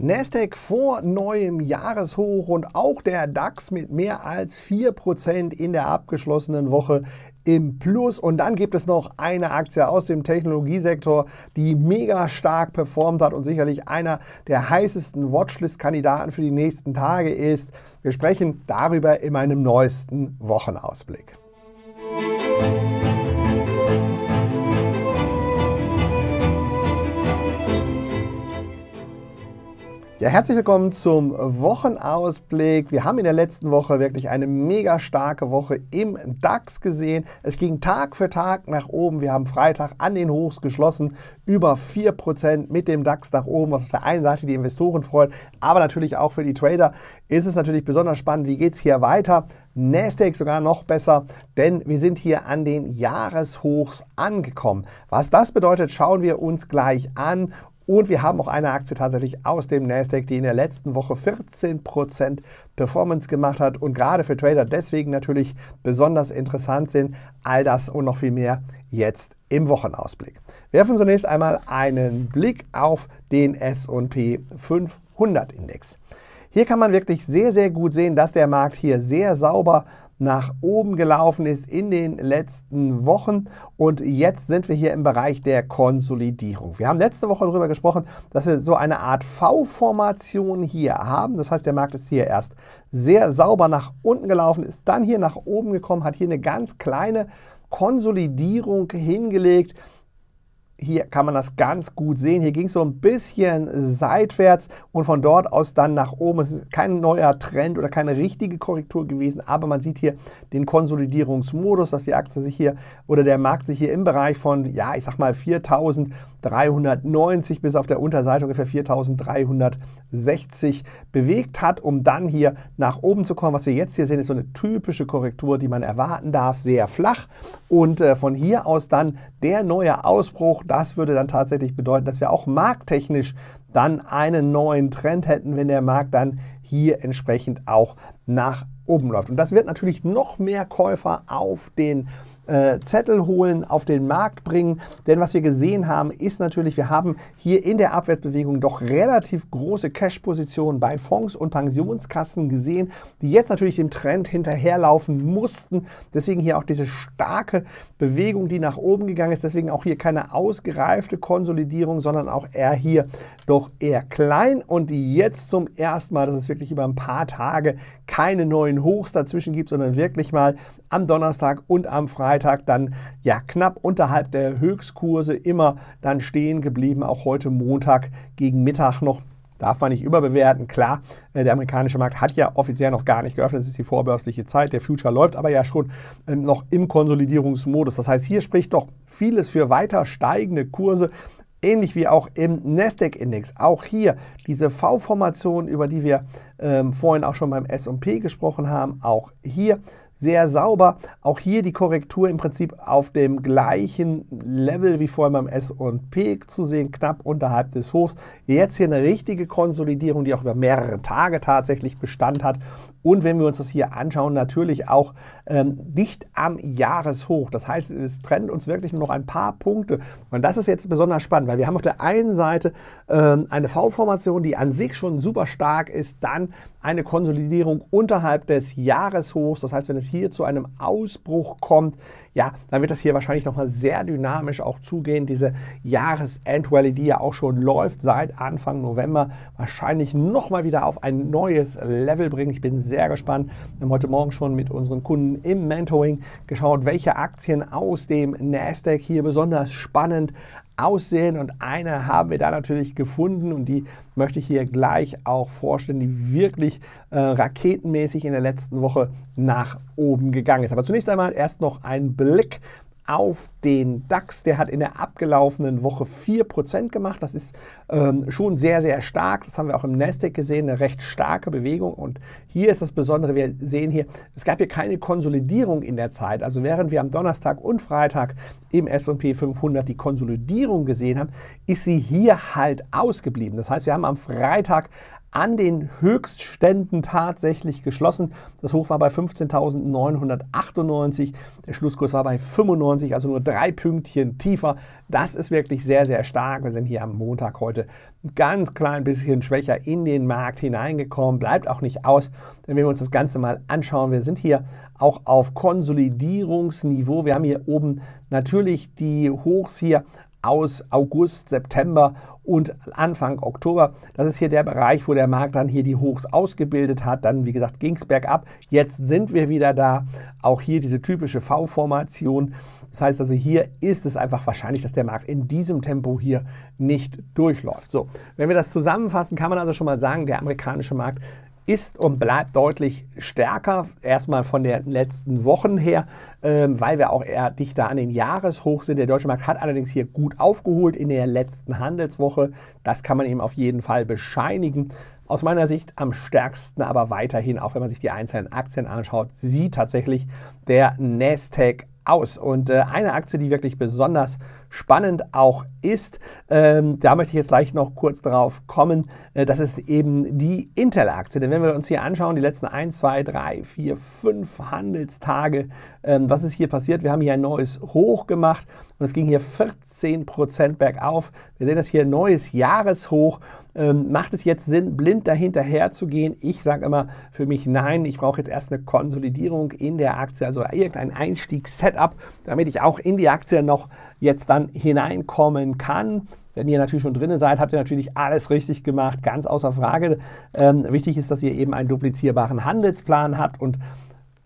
Nasdaq vor neuem Jahreshoch und auch der DAX mit mehr als 4% in der abgeschlossenen Woche im Plus. Und dann gibt es noch eine Aktie aus dem Technologiesektor, die mega stark performt hat und sicherlich einer der heißesten Watchlist-Kandidaten für die nächsten Tage ist. Wir sprechen darüber in meinem neuesten Wochenausblick. Ja, herzlich willkommen zum Wochenausblick. Wir haben in der letzten Woche wirklich eine mega starke Woche im DAX gesehen. Es ging Tag für Tag nach oben. Wir haben Freitag an den Hochs geschlossen, über 4% mit dem DAX nach oben, was auf der einen Seite die Investoren freut, aber natürlich auch für die Trader ist es natürlich besonders spannend, wie geht es hier weiter. Nasdaq sogar noch besser, denn wir sind hier an den Jahreshochs angekommen. Was das bedeutet, schauen wir uns gleich an und wir haben auch eine Aktie tatsächlich aus dem Nasdaq, die in der letzten Woche 14% Performance gemacht hat und gerade für Trader deswegen natürlich besonders interessant sind. All das und noch viel mehr jetzt im Wochenausblick. Wir werfen zunächst einmal einen Blick auf den S&P 500 Index. Hier kann man wirklich sehr, sehr gut sehen, dass der Markt hier sehr sauber nach oben gelaufen ist in den letzten Wochen. Und jetzt sind wir hier im Bereich der Konsolidierung. Wir haben letzte Woche darüber gesprochen, dass wir so eine Art V-Formation hier haben. Das heißt, der Markt ist hier erst sehr sauber nach unten gelaufen, ist dann hier nach oben gekommen, hat hier eine ganz kleine Konsolidierung hingelegt hier kann man das ganz gut sehen. Hier ging es so ein bisschen seitwärts und von dort aus dann nach oben. Es ist kein neuer Trend oder keine richtige Korrektur gewesen, aber man sieht hier den Konsolidierungsmodus, dass die Aktie sich hier oder der Markt sich hier im Bereich von, ja, ich sag mal 4000 390 bis auf der Unterseite ungefähr 4360 bewegt hat, um dann hier nach oben zu kommen. Was wir jetzt hier sehen, ist so eine typische Korrektur, die man erwarten darf, sehr flach. Und äh, von hier aus dann der neue Ausbruch, das würde dann tatsächlich bedeuten, dass wir auch markttechnisch dann einen neuen Trend hätten, wenn der Markt dann hier entsprechend auch nach oben läuft. Und das wird natürlich noch mehr Käufer auf den äh, Zettel holen, auf den Markt bringen. Denn was wir gesehen haben, ist natürlich, wir haben hier in der Abwärtsbewegung doch relativ große Cash-Positionen bei Fonds und Pensionskassen gesehen, die jetzt natürlich dem Trend hinterherlaufen mussten. Deswegen hier auch diese starke Bewegung, die nach oben gegangen ist. Deswegen auch hier keine ausgereifte Konsolidierung, sondern auch eher hier doch eher klein. Und jetzt zum ersten Mal, dass es wirklich über ein paar Tage keine neuen Hochs dazwischen gibt, sondern wirklich mal am Donnerstag und am Freitag Freitag dann ja knapp unterhalb der Höchstkurse immer dann stehen geblieben. Auch heute Montag gegen Mittag noch darf man nicht überbewerten. Klar, äh, der amerikanische Markt hat ja offiziell noch gar nicht geöffnet. Es ist die vorbörsliche Zeit. Der Future läuft aber ja schon ähm, noch im Konsolidierungsmodus. Das heißt, hier spricht doch vieles für weiter steigende Kurse. Ähnlich wie auch im Nasdaq-Index. Auch hier diese V-Formation, über die wir ähm, vorhin auch schon beim SP gesprochen haben. Auch hier sehr sauber. Auch hier die Korrektur im Prinzip auf dem gleichen Level wie vorhin beim S&P zu sehen, knapp unterhalb des Hochs. Jetzt hier eine richtige Konsolidierung, die auch über mehrere Tage tatsächlich Bestand hat. Und wenn wir uns das hier anschauen, natürlich auch ähm, dicht am Jahreshoch. Das heißt, es trennt uns wirklich nur noch ein paar Punkte. Und das ist jetzt besonders spannend, weil wir haben auf der einen Seite ähm, eine V-Formation, die an sich schon super stark ist, dann eine Konsolidierung unterhalb des Jahreshochs. Das heißt, wenn es hier zu einem Ausbruch kommt, ja, dann wird das hier wahrscheinlich nochmal sehr dynamisch auch zugehen. Diese Jahresendrally, die ja auch schon läuft seit Anfang November, wahrscheinlich nochmal wieder auf ein neues Level bringen. Ich bin sehr gespannt. Wir haben heute Morgen schon mit unseren Kunden im Mentoring geschaut, welche Aktien aus dem Nasdaq hier besonders spannend aussehen. Und eine haben wir da natürlich gefunden und die möchte ich hier gleich auch vorstellen, die wirklich äh, raketenmäßig in der letzten Woche nach oben gegangen ist. Aber zunächst einmal erst noch ein Blick auf den DAX. Der hat in der abgelaufenen Woche 4% gemacht. Das ist ähm, schon sehr, sehr stark. Das haben wir auch im Nasdaq gesehen, eine recht starke Bewegung. Und hier ist das Besondere, wir sehen hier, es gab hier keine Konsolidierung in der Zeit. Also während wir am Donnerstag und Freitag im S&P 500 die Konsolidierung gesehen haben, ist sie hier halt ausgeblieben. Das heißt, wir haben am Freitag an den Höchstständen tatsächlich geschlossen. Das Hoch war bei 15.998, der Schlusskurs war bei 95, also nur drei Pünktchen tiefer. Das ist wirklich sehr, sehr stark. Wir sind hier am Montag heute ein ganz klein bisschen schwächer in den Markt hineingekommen, bleibt auch nicht aus. Denn wenn wir uns das Ganze mal anschauen, wir sind hier auch auf Konsolidierungsniveau. Wir haben hier oben natürlich die Hochs hier aus August, September und Anfang Oktober. Das ist hier der Bereich, wo der Markt dann hier die Hochs ausgebildet hat. Dann, wie gesagt, ging es bergab. Jetzt sind wir wieder da. Auch hier diese typische V-Formation. Das heißt also, hier ist es einfach wahrscheinlich, dass der Markt in diesem Tempo hier nicht durchläuft. So, wenn wir das zusammenfassen, kann man also schon mal sagen, der amerikanische Markt ist und bleibt deutlich stärker, erstmal von den letzten Wochen her, ähm, weil wir auch eher dichter an den Jahreshoch sind. Der deutsche Markt hat allerdings hier gut aufgeholt in der letzten Handelswoche. Das kann man ihm auf jeden Fall bescheinigen. Aus meiner Sicht am stärksten aber weiterhin, auch wenn man sich die einzelnen Aktien anschaut, sieht tatsächlich der Nasdaq aus. Und äh, eine Aktie, die wirklich besonders spannend auch ist. Ähm, da möchte ich jetzt gleich noch kurz darauf kommen. Äh, das ist eben die Intel-Aktie. Denn wenn wir uns hier anschauen, die letzten 1, 2, 3, 4, 5 Handelstage, ähm, was ist hier passiert? Wir haben hier ein neues Hoch gemacht und es ging hier 14 bergauf. Wir sehen das hier, ein neues Jahreshoch. Ähm, macht es jetzt Sinn, blind dahinterher zu gehen? Ich sage immer für mich nein. Ich brauche jetzt erst eine Konsolidierung in der Aktie, also irgendein Einstiegs-Setup, damit ich auch in die Aktie noch jetzt dann dann hineinkommen kann. Wenn ihr natürlich schon drin seid, habt ihr natürlich alles richtig gemacht, ganz außer Frage. Ähm, wichtig ist, dass ihr eben einen duplizierbaren Handelsplan habt und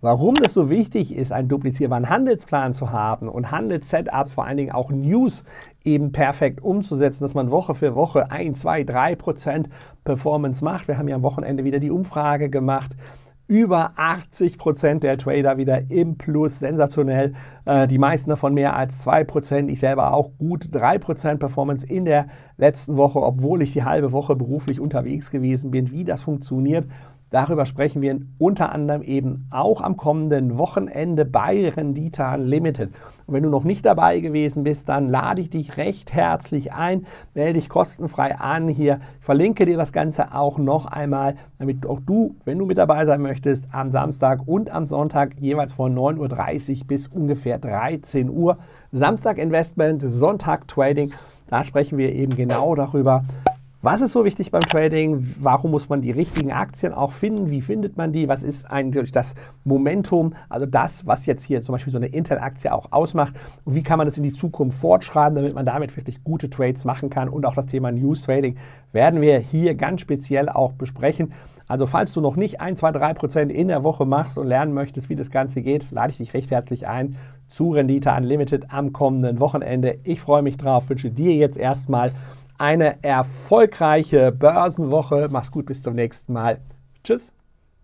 Warum es so wichtig ist, einen duplizierbaren Handelsplan zu haben und Handelssetups, vor allen Dingen auch News, eben perfekt umzusetzen, dass man Woche für Woche 1, 2, 3 Prozent Performance macht. Wir haben ja am Wochenende wieder die Umfrage gemacht über 80 Prozent der Trader wieder im Plus, sensationell. Äh, die meisten davon mehr als 2 Prozent. Ich selber auch gut 3 Prozent Performance in der letzten Woche, obwohl ich die halbe Woche beruflich unterwegs gewesen bin. Wie das funktioniert, Darüber sprechen wir unter anderem eben auch am kommenden Wochenende bei Rendita Unlimited. Und wenn du noch nicht dabei gewesen bist, dann lade ich dich recht herzlich ein, melde dich kostenfrei an hier. Ich verlinke dir das Ganze auch noch einmal, damit auch du, wenn du mit dabei sein möchtest, am Samstag und am Sonntag jeweils von 9.30 Uhr bis ungefähr 13 Uhr. Samstag Investment, Sonntag Trading. Da sprechen wir eben genau darüber, was ist so wichtig beim Trading? Warum muss man die richtigen Aktien auch finden? Wie findet man die? Was ist eigentlich das Momentum? Also das, was jetzt hier zum Beispiel so eine Intel-Aktie auch ausmacht. Und wie kann man das in die Zukunft fortschreiben, damit man damit wirklich gute Trades machen kann? Und auch das Thema News Trading werden wir hier ganz speziell auch besprechen. Also falls du noch nicht 1, 2, 3 Prozent in der Woche machst und lernen möchtest, wie das Ganze geht, lade ich dich recht herzlich ein zu Rendite Unlimited am kommenden Wochenende. Ich freue mich drauf, wünsche dir jetzt erstmal eine erfolgreiche Börsenwoche. Mach's gut, bis zum nächsten Mal. Tschüss.